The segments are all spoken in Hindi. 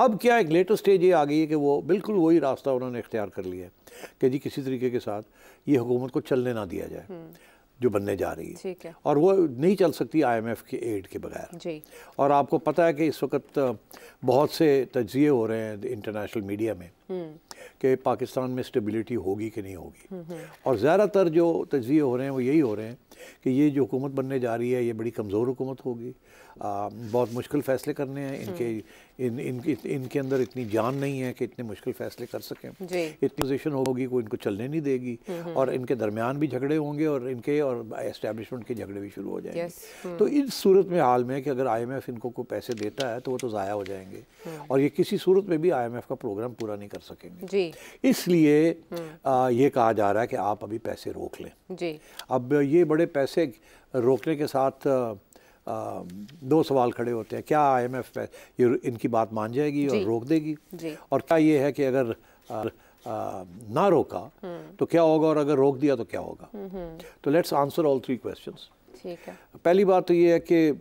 अब क्या एक लेटेस्ट स्टेज ये आ गई है कि वो बिल्कुल वही रास्ता उन्होंने इख्तियार कर लिया है कि जी किसी तरीके के साथ ये हुकूमत को चलने ना दिया जाए हम्म। जो बनने जा रही है।, है और वो नहीं चल सकती आईएमएफ के एड के बगैर और आपको पता है कि इस वक्त बहुत से तजिए हो रहे हैं इंटरनेशनल मीडिया में कि पाकिस्तान में स्टेबिलिटी होगी कि नहीं होगी हम्म, हम्म। और ज़्यादातर जो तजिए हो रहे हैं वो यही हो रहे हैं कि ये जो हुकूमत बनने जा रही है ये बड़ी कमज़ोर हुकूमत होगी बहुत मुश्किल फ़ैसले करने हैं इनके हम्म। इन इनके इनके अंदर इतनी जान नहीं है कि इतने मुश्किल फ़ैसले कर सकें इतनी पोजिशन होगी कोई इनको चलने नहीं देगी और इनके दरमियान भी झगड़े होंगे और इनके और इस्टेबलिशमेंट के झगड़े भी शुरू हो जाएंगे तो इस सूरत में हाल में कि अगर आई एम एफ़ इनको कोई पैसे देता है तो वो तो ज़ाया हो जाएंगे और ये किसी सूरत में भी आई एम एफ़ का प्रोग्राम पूरा नहीं कर सकेंगे जी इसलिए हम्म। ये कहा जा रहा है कि आप अभी पैसे रोक लें जी अब ये बड़े पैसे रोकने के साथ आ, दो सवाल खड़े होते हैं क्या आईएमएफ ये इनकी बात मान जाएगी और रोक देगी और क्या ये है कि अगर आ, आ, ना रोका हम्म। तो क्या होगा और अगर रोक दिया तो क्या होगा हम्म, तो let's answer all three question पहली बात तो ये है कि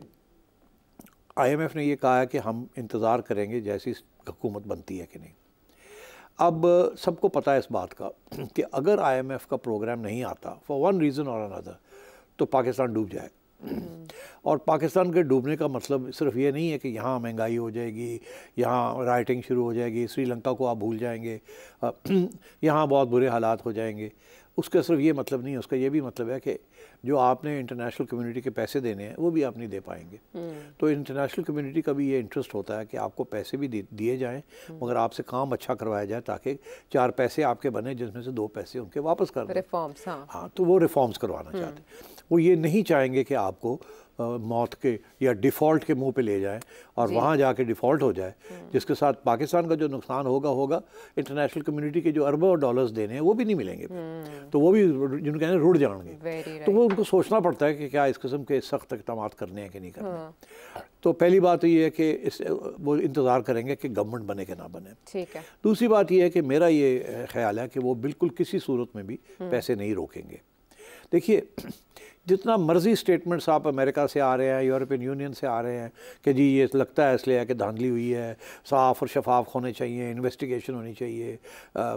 आईएमएफ ने ये कहा है कि हम इंतज़ार करेंगे जैसी हुकूमत बनती है कि नहीं अब सबको पता है इस बात का कि अगर आईएमएफ का प्रोग्राम नहीं आता फॉर वन रीज़न और अनदर तो पाकिस्तान डूब जाए और पाकिस्तान के डूबने का मतलब सिर्फ ये नहीं है कि यहाँ महंगाई हो जाएगी यहाँ राइटिंग शुरू हो जाएगी श्रीलंका को आप भूल जाएंगे यहाँ बहुत बुरे हालात हो जाएंगे उसका सिर्फ ये मतलब नहीं है उसका ये भी मतलब है कि जो आपने इंटरनेशनल कम्युनिटी के पैसे देने हैं वो भी आप नहीं दे पाएंगे हम्म। तो इंटरनेशनल कम्युनिटी का भी ये इंटरेस्ट होता है कि आपको पैसे भी दिए जाएँ हम्म। मगर आपसे काम अच्छा करवाया जाए ताकि चार पैसे आपके बने जिसमें से दो पैसे उनके वापस कर रिफॉर्म्स हाँ।, हाँ तो वो रिफॉर्म्स करवाना हम्म। चाहते हैं वो ये नहीं चाहेंगे कि आपको मौत के या डिफ़ॉल्ट के मुंह पे ले जाएं और वहाँ जाके डिफ़ॉल्ट हो जाए हम्म। जिसके साथ पाकिस्तान का जो नुकसान होगा होगा इंटरनेशनल कम्युनिटी के जो अरबों डॉलर्स देने हैं वो भी नहीं मिलेंगे हम्म। तो वो भी जिनको कहने रुड़ जाएंगे तो वो उनको सोचना पड़ता है कि क्या इस किस्म के सख्त इकदाम करने हैं कि नहीं करने हाँ। तो पहली बात तो ये है कि इस वो इंतज़ार करेंगे कि गवर्नमेंट बने कि ना बने ठीक है दूसरी बात यह है कि मेरा ये ख्याल है कि वो बिल्कुल किसी सूरत में भी हम्म। पैसे नहीं रोकेंगे देखिए जितना मर्जी स्टेटमेंट्स आप अमेरिका से आ रहे हैं यूरोपियन यूनियन से आ रहे हैं कि जी ये लगता है इसलिए कि धांधली हुई है साफ़ और शफाफ होने चाहिए इन्वेस्टिगेशन होनी चाहिए आ,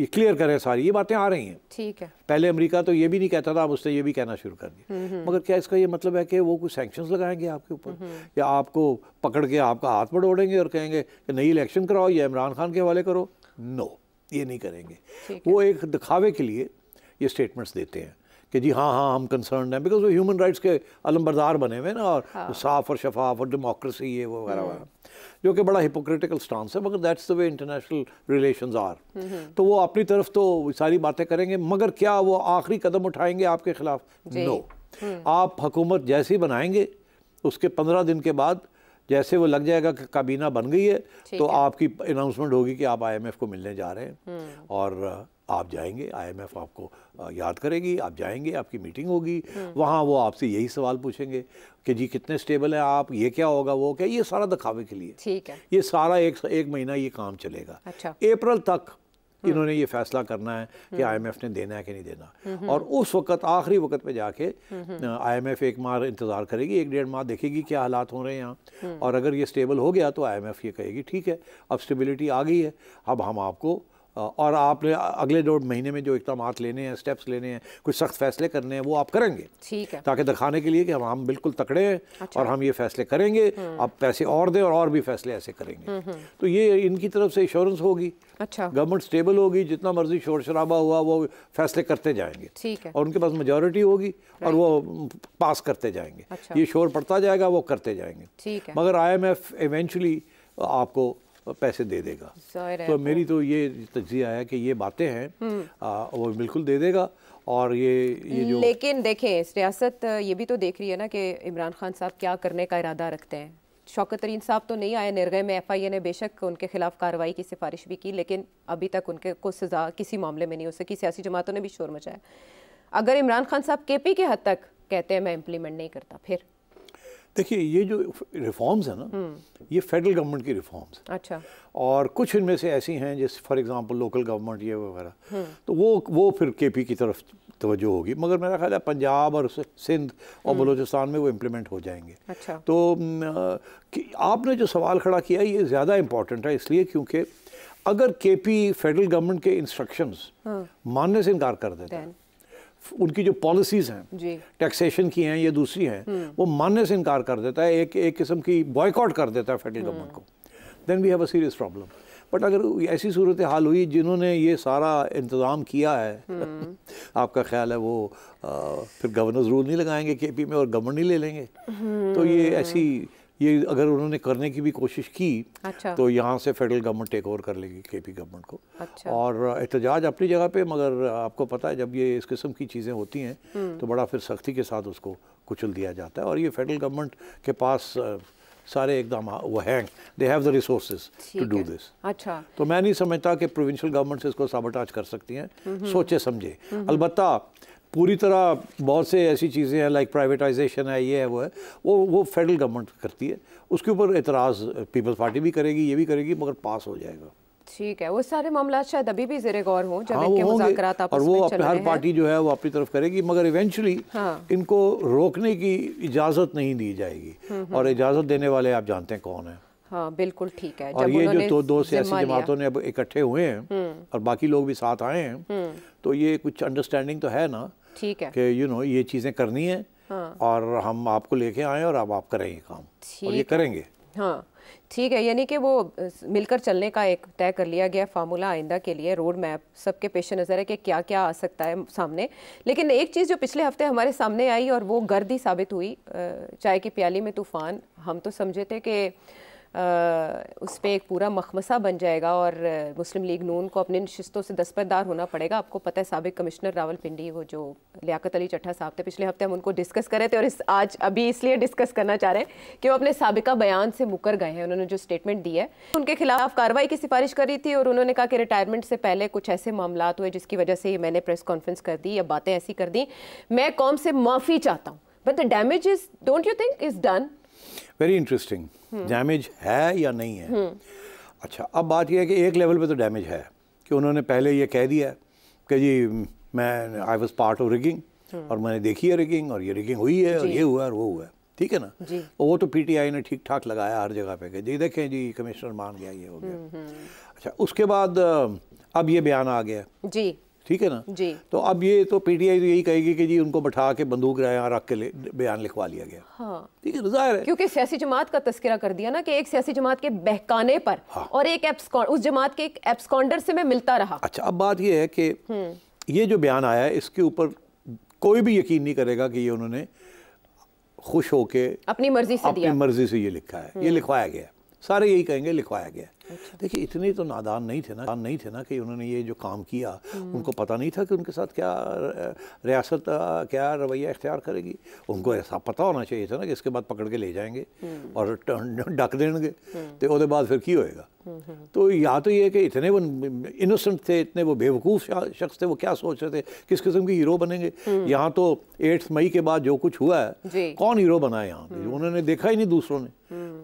ये क्लियर करें सारी ये बातें आ रही हैं ठीक है पहले अमेरिका तो ये भी नहीं कहता था अब उसने ये भी कहना शुरू कर दिया हम्म, हम्म। मगर क्या इसका ये मतलब है कि वो कुछ सेंक्शन लगाएंगे आपके ऊपर हम्म, या आपको पकड़ के आपका हाथ बढ़ोड़ेंगे और कहेंगे कि नई इलेक्शन कराओ या इमरान खान के हवाले करो नो ये नहीं करेंगे वो एक दिखावे के लिए ये स्टेटमेंट्स देते हैं कि जी हाँ हाँ हम कंसर्न हैं बिकॉज वो ह्यूमन राइट्स के अलमबरदार बने हुए ना और हाँ। साफ और शफाफ और डेमोक्रेसी ये वो वगैरह हम्म। वगैरह जो कि बड़ा हिपोक्रिटिकल स्टांस है मगर that's the way international relation are तो वो अपनी तरफ तो सारी बातें करेंगे मगर क्या वो आखिरी कदम उठाएंगे आपके खिलाफ नो no. हम्म। आप हुकूमत जैसी बनाएंगे उसके पंद्रह दिन के बाद जैसे वो लग जाएगा कि काबीना बन गई है तो है। आपकी अनाउंसमेंट होगी कि आप आईएमएफ को मिलने जा रहे हैं हम्म। और आप जाएंगे आईएमएफ आपको याद करेगी आप जाएंगे आपकी मीटिंग होगी वहाँ वो आपसे यही सवाल पूछेंगे कि जी कितने स्टेबल हैं आप ये क्या होगा वो क्या ये सारा दिखावे के लिए ठीक है ये सारा एक एक महीना ये काम चलेगा अच्छा अप्रैल तक हम्म। इन्होंने ये फैसला करना है कि आईएमएफ हम्म। ने देना है कि नहीं देना हम्म। और उस वक्त आखिरी वक्त पे जाके आईएमएफ एक माह इंतज़ार करेगी एक डेढ़ माह देखेगी क्या हालात हो रहे हैं यहाँ और अगर ये स्टेबल हो गया तो आईएमएफ ये कहेगी ठीक है अब स्टेबिलिटी आ गई है अब हम आपको और आपने अगले डेढ़ महीने में जो इकदाम लेने हैं स्टेप्स लेने हैं कुछ सख्त फैसले करने हैं वो आप करेंगे ठीक है ताकि दिखाने के लिए कि हम हम बिल्कुल तकड़े हैं अच्छा। और हम ये फैसले करेंगे आप हम्म। पैसे और दें और और भी फैसले ऐसे करेंगे हम्म, हम्म। तो ये इनकी तरफ से इंश्योरेंस होगी अच्छा गवर्नमेंट स्टेबल होगी जितना मर्जी शोर शराबा हुआ वो फैसले करते जाएंगे ठीक है और उनके पास मेजोरिटी होगी और वो पास करते जाएंगे अच्छा। ये शोर पड़ता जाएगा वो करते जाएंगे ठीक है मगर आई एम एफ इवेंचुअली आपको और पैसे दे देगा तो मेरी तो ये तजिया है कि ये बातें हैं हम्म। वो बिल्कुल दे देगा और ये, ये जो लेकिन देखें रियासत ये भी तो देख रही है ना कि इमरान खान साहब क्या करने का इरादा रखते हैं शौकत तरीन साहब तो नहीं आए निर्गय में एफ आई ए ने बेशक उनके खिलाफ कार्रवाई की सिफारिश भी की लेकिन अभी तक उनके को सजा किसी मामले में नहीं हो सकी सियासी जमातों ने भी शोर मचाया अगर इमरान खान साहब के पी के हद तक कहते हैं मैं इम्प्लीमेंट नहीं करता फिर देखिए ये जो रिफॉर्म्स हैं ना हम्म। ये फेडरल गवर्नमेंट की रिफॉर्म्स अच्छा और कुछ इनमें से ऐसी हैं जैसे फॉर एग्जांपल लोकल गवर्नमेंट ये वगैरह हम्म। तो वो वो फिर केपी की तरफ तवज्जो होगी मगर मेरा ख्याल है पंजाब और सिंध और हम्म। बलूचिस्तान में वो इम्प्लीमेंट हो जाएंगे अच्छा तो आपने जो सवाल खड़ा किया ये ज़्यादा इम्पोर्टेंट है इसलिए क्योंकि अगर के पी फेडरल गवर्नमेंट के इंस्ट्रक्शन मानने से इनकार कर देते हैं उनकी जो पॉलिसीज़ हैं टैक्सेशन की हैं या दूसरी हैं हम्म। वो मानने से इनकार कर देता है एक एक किस्म की बॉयकॉट कर देता है फेडरल गवर्नमेंट हम्म। को then we have a serious problem but अगर ऐसी सूरत हाल हुई जिन्होंने ये सारा इंतज़ाम किया है हम्म। आपका ख्याल है वो आ, फिर गवर्नर रूल नहीं लगाएंगे के पी में और गवर्नर नहीं ले लेंगे तो ये ऐसी ये अगर उन्होंने करने की भी कोशिश की अच्छा। तो यहाँ से फेडरल गवर्नमेंट टेक ओवर कर लेगी केपी गवर्नमेंट को अच्छा। और uh, एहतजाज अपनी जगह पे मगर uh, आपको पता है जब ये इस किस्म की चीज़ें होती हैं हम्म। तो बड़ा फिर सख्ती के साथ उसको कुचल दिया जाता है और ये फेडरल गवर्नमेंट के पास uh, सारे एकदम वो हैं they have the resources to do this अच्छा तो मैं नहीं समझता कि प्रोविंशियल गवर्नमेंट्स इसको साबोटाज कर सकती हैं हम्म। सोचे समझे हम्म। अलबत् पूरी तरह बहुत से ऐसी चीज़ें हैं लाइक प्राइवेटाइजेशन है ये है वो है वो वो फेडरल गवर्नमेंट करती है उसके ऊपर एतराज़ पीपल्स पार्टी भी करेगी ये भी करेगी मगर पास हो जाएगा ठीक है वो सारे मामला शायद अभी भी जेर गौर हो जब हाँ, इनके मुजाकरात और वो अपने हर पार्टी जो है वो अपनी तरफ करेगी मगर इवेंचुअली हाँ। इनको रोकने की इजाज़त नहीं दी जाएगी हम्म, हम्म। और इजाज़त देने वाले आप जानते हैं कौन है हाँ बिल्कुल ठीक है और ये जो तो दो सियासी जमातों ने अब इकट्ठे हुए हैं हम्म। और बाकी लोग भी साथ आए हैं तो ये कुछ अंडरस्टैंडिंग तो है ना ठीक है कि यू नो ये चीज़ें करनी है हाँ। और हम आपको लेके आए और अब आप करेंगे काम और ये करेंगे हाँ ठीक है यानी कि वो मिलकर चलने का एक तय कर लिया गया फार्मूला आइंदा के लिए रोड मैप सबके पेश नज़र है कि क्या क्या आ सकता है सामने लेकिन एक चीज़ जो पिछले हफ्ते हमारे सामने आई और वो गर्दी साबित हुई चाय की प्याली में तूफ़ान हम तो समझे थे कि उस पर एक पूरा मखमसा बन जाएगा और मुस्लिम लीग नून को अपने नशस्तों से दस्तरदार होना पड़ेगा आपको पता है सबक कमिश्नर रावल पिंडी वो जो लियाकत अली चट्ठा साहब थे पिछले हफ्ते हम उनको डिस्कस कर रहे थे और इस आज अभी इसलिए डिस्कस करना चाह रहे हैं कि वो अपने सबका बयान से मुकर गए हैं उन्होंने जो स्टेटमेंट दी है उनके खिलाफ कार्रवाई की सिफारिश करी थी और उन्होंने कहा कि रिटायरमेंट से पहले कुछ ऐसे मामला हुए जिसकी वजह से मैंने प्रेस कॉन्फ्रेंस कर दी या बातें ऐसी कर दी मैं कौम से माफ़ी चाहता हूँ but the damage is don't you think is done very interesting damage है या नहीं है अच्छा अब बात यह है कि एक लेवल पे तो डैमेज है कि उन्होंने पहले ये कह दिया है कि जी मैं I was part of rigging और मैंने देखी है रिगिंग और ये रिगिंग हुई है और ये हुआ और वो हुआ है ठीक है ना तो वो तो पीटीआई ने ठीक ठाक लगाया हर जगह पे जी देखें जी कमिश्नर मान गया ये हो गया हम्म, हम्म। अच्छा उसके बाद अब ये बयान आ गया जी ठीक है ना जी तो अब ये तो पीटीआई तो यही कहेगी कि जी उनको बैठा के बंदूक यहाँ रख के बयान लिखवा लिया गया हाँ। है जाहिर है क्योंकि सियासी जमात का तस्करा कर दिया ना कि एक सियासी जमात के बहकाने पर हाँ। और एक उस जमात के एक एप्सकॉन्डर से मैं मिलता रहा अच्छा अब बात यह है कि हम्म। ये जो बयान आया है इसके ऊपर कोई भी यकीन नहीं करेगा कि ये उन्होंने खुश होके अपनी मर्जी से अपनी मर्जी से ये लिखा है ये हम्म। लिखवाया गया सारे यही कहेंगे लिखवाया गया अच्छा। देखिए इतने तो नादान नहीं थे ना नहीं थे ना कि उन्होंने ये जो काम किया हम्म। उनको पता नहीं था कि उनके साथ क्या रियासत क्या रवैया इख्तियार करेगी उनको ऐसा पता होना चाहिए था ना कि इसके बाद पकड़ के ले जाएंगे हम्म। और डक देंगे हम्म। तो वो बाद फिर की होएगा तो या तो ये कि इतने वो इनोसेंट थे इतने वो बेवकूफ़ शख्स थे वो क्या सोच रहे थे किस किस्म के हीरो बनेंगे यहाँ तो एट्थ मई के बाद जो कुछ हुआ है कौन हीरो बना है यहाँ पे उन्होंने देखा ही नहीं दूसरों ने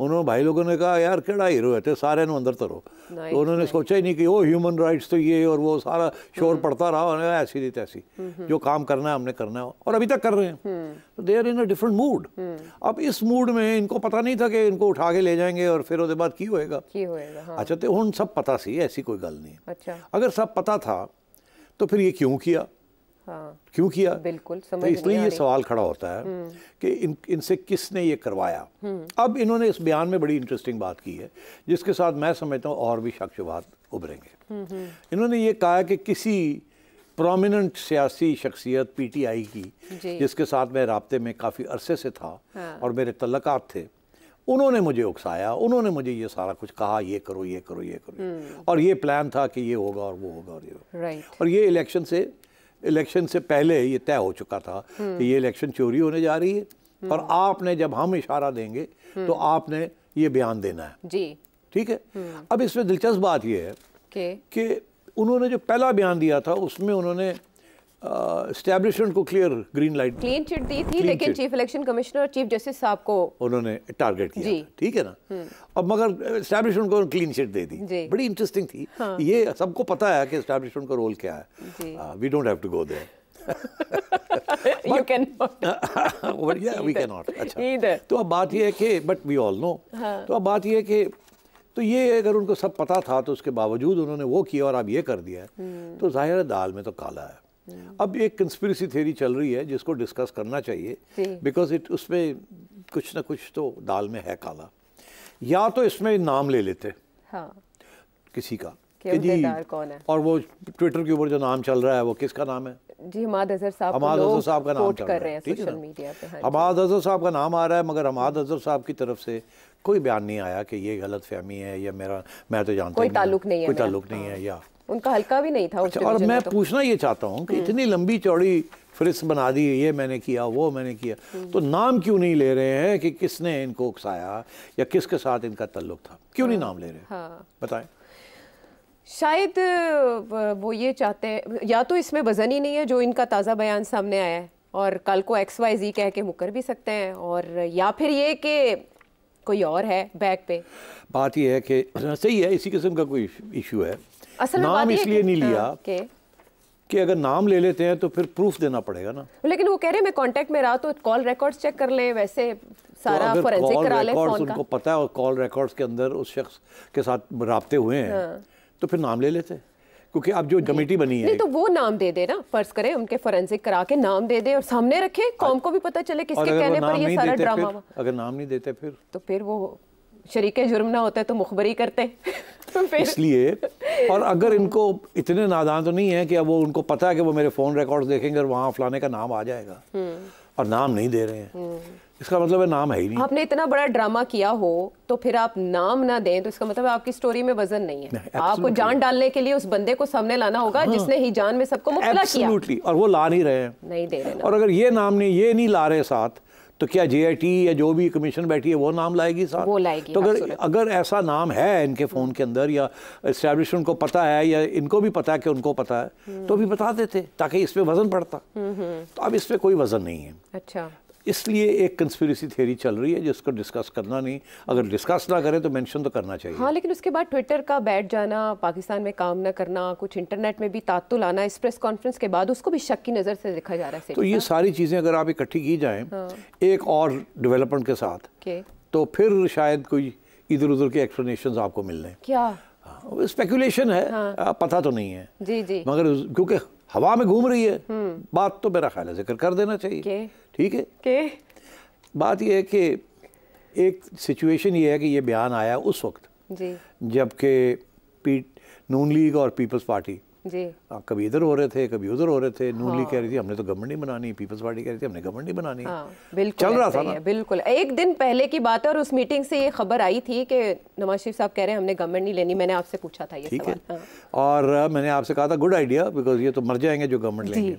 उन्होंने भाई लोगों ने कहा यार केड़ा हीरो है सारे अंदर बेहतर हो तो उन्होंने सोचा ही नहीं कि वो ह्यूमन राइट्स तो ये और वो सारा शोर हम्म। पड़ता रहा उन्होंने ऐसी रीत तैसी हम्म, जो हम्म। काम करना है हमने करना है और अभी तक कर रहे हैं तो they are in a different mood अब इस मूड में इनको पता नहीं था कि इनको उठा के ले जाएंगे और फिर उसके बाद की होएगा हाँ। अच्छा तो हूँ सब पता सी ऐसी कोई गल नहीं अच्छा। अगर सब पता था तो फिर ये क्यों किया हाँ, क्यों किया बिल्कुल तो समझ तो इसलिए ये सवाल खड़ा होता है हम्म। कि इन इनसे किसने ये करवाया हम्म। अब इन्होंने इस बयान में बड़ी इंटरेस्टिंग बात की है जिसके साथ मैं समझता हूँ और भी शक शुबात उभरेंगे हम्म, इन्होंने ये कहा कि किसी प्रोमिनंट सियासी शख्सियत पीटीआई की जिसके साथ मैं रबते में काफ़ी अरसे से था हाँ। और मेरे तल्लक थे उन्होंने मुझे उकसाया उन्होंने मुझे ये सारा कुछ कहा ये करो ये करो ये करो और ये प्लान था कि ये होगा और वो होगा और ये होगा और ये इलेक्शन से इलेक्शन से पहले ये तय हो चुका था कि ये इलेक्शन चोरी होने जा रही है और आपने जब हम इशारा देंगे तो आपने ये बयान देना है जी ठीक है हम्म। अब इसमें दिलचस्प बात यह है कि उन्होंने जो पहला बयान दिया था उसमें उन्होंने एस्टेब्लिशमेंट uh, को clear green light clean chit दी थी लेकिन चीफ इलेक्शन कमिश्नर और चीफ जस्टिस साहब को उन्होंने टारगेट किया ठीक है ना हम्म। अब मगर एस्टेब्लिशमेंट को क्लीन चिट दे दी बड़ी इंटरेस्टिंग थी हाँ। ये सबको पता है कि एस्टेब्लिशमेंट का रोल क्या है we don't have to go there you can not या वी कैन नॉट अच्छा. Either. तो अब बात ये है कि बट वी ऑल नो तो अब बात ये है कि तो ये अगर उनको सब पता था तो उसके बावजूद उन्होंने वो किया और अब ये कर दिया है हम्म। तो जाहिर है दाल में तो काला है Hmm. अब एक कंस्पिरसी थ्योरी चल रही है जिसको डिस्कस करना चाहिए बिकॉज इट उसमें कुछ ना कुछ तो दाल में है काला या तो इसमें नाम ले लेते हाँ। किसी का कि जी कौन है और वो ट्विटर के ऊपर जो नाम चल रहा है वो किसका नाम है जी हमाद अजहर साहब हमाद अजहर साहब का नाम चल कर रहे हैं सोशल मीडिया पे हाँ हमाद अजहर साहब का नाम आ रहा है मगर हमाद अजहर साहब की तरफ से कोई बयान नहीं आया कि ये गलत फहमी है या मेरा मैं तो जानता हूँ कोई ताल्लुक नहीं है हाँ। या उनका हल्का भी नहीं था अच्छा, और मैं तो। पूछना ये चाहता हूँ कि इतनी लंबी चौड़ी फ्रिस्ट बना दी ये मैंने किया वो मैंने किया हम्म। तो नाम क्यों नहीं ले रहे हैं कि किसने इनको उकसाया या किसके साथ इनका तल्लुक था क्यों नहीं हाँ, नाम ले रहे हाँ। बताएं शायद वो ये चाहते हैं या तो इसमें वजन ही नहीं है जो इनका ताज़ा बयान सामने आया है और कल को एक्स वाई जी कह के मुकर भी सकते हैं और या फिर ये कि कोई और है बैक पे बात यह है कि सही है इसी किस्म का कोई इशू है असल नाम इसलिए नहीं लिया हाँ, कि अगर नाम ले लेते हैं तो फिर प्रूफ देना पड़ेगा ना लेकिन वो कह रहे हैं मैं कांटेक्ट में रहा तो कॉल रिकॉर्ड्स चेक कर ले वैसे तो सारा तो फॉरेंसिक करा ले फोन उनको पता है और कॉल रिकॉर्ड्स के अंदर उस शख्स के साथ रबते हुए हैं हाँ। तो फिर नाम ले लेते क्योंकि अब जो कमेटी बनी है तो वो नाम दे दे ना फर्ज करें उनके फोरेंसिक करा के नाम दे दे और सामने रखे कॉम को भी पता चले किसके कहने पर ये सारा ड्रामा अगर नाम नहीं देते फिर तो फिर वो शरीक जुर्म ना होते तो मुखबरी करते तो इसलिए और अगर इनको इतने नादान तो नहीं है कि अब वो उनको पता है कि वो मेरे फ़ोन रिकॉर्ड देखेंगे और वहाँ फलाने का नाम आ जाएगा हम्म। और नाम नहीं दे रहे हैं हम्म। इसका मतलब है नाम है ही नहीं आपने इतना बड़ा ड्रामा किया हो तो फिर आप नाम ना दें तो इसका मतलब आपकी स्टोरी में वजन नहीं है आपको जान डालने के लिए उस बंदे को सामने लाना होगा हाँ। जिसने ही जान में सबको किया और वो ला नहीं रहे हैं नहीं दे रहे और अगर ये नाम नहीं ये नहीं ला रहे साथ तो क्या जेआईटी या जो भी कमीशन बैठी है वो नाम लाएगी साहब वो लाएगी तो अगर अगर ऐसा नाम है इनके फ़ोन के अंदर या इस्टेब्लिशमेंट को पता है या इनको भी पता है कि उनको पता है तो भी बता देते ताकि इस पर वज़न पड़ता हम्म, हम्म। तो अब इस पर कोई वज़न नहीं है अच्छा इसलिए एक कंस्पिरसी थ्योरी चल रही है जिसको डिस्कस करना नहीं अगर डिस्कस ना करें तो मेंशन तो करना चाहिए हाँ लेकिन उसके बाद ट्विटर का बैठ जाना पाकिस्तान में काम ना करना कुछ इंटरनेट में भी तातुल आना इस प्रेस कॉन्फ्रेंस के बाद उसको भी शक की नज़र से देखा जा रहा है तो ये हाँ। सारी चीज़ें अगर आप इकट्ठी की जाएँ हाँ। एक और डिवेलपमेंट के साथ तो फिर शायद कोई इधर उधर के एक्सप्लेनेशन आपको मिल रहे क्या स्पेकुलेशन हाँ, है हाँ। पता तो नहीं है जी जी मगर क्योंकि हवा में घूम रही है हम्म। बात तो मेरा ख्याल है जिक्र कर देना चाहिए ठीक है के? बात यह है कि एक सिचुएशन ये है कि ये बयान आया उस वक्त जबकि पी नून लीग और पीपल्स पार्टी जी हाँ, कभी इधर हो रहे थे कभी उधर हो रहे थे हाँ। नूली कह रही थी हमने तो गवर्नमेंट नहीं बनानी पीपल्स पार्टी कह रही थी हमने गवर्नमेंट नहीं बनानी हाँ, चल रहा था ना बिल्कुल एक दिन पहले की बात है और उस मीटिंग से ये खबर आई थी कि नवाज शरीफ साहब कह रहे हैं हमने गवर्नमेंट नहीं लेनी मैंने आपसे पूछा था ये ठीक है हाँ। और मैंने आपसे कहा था गुड आइडिया बिकॉज ये तो मर जाएंगे जो गवर्नमेंट लेंगे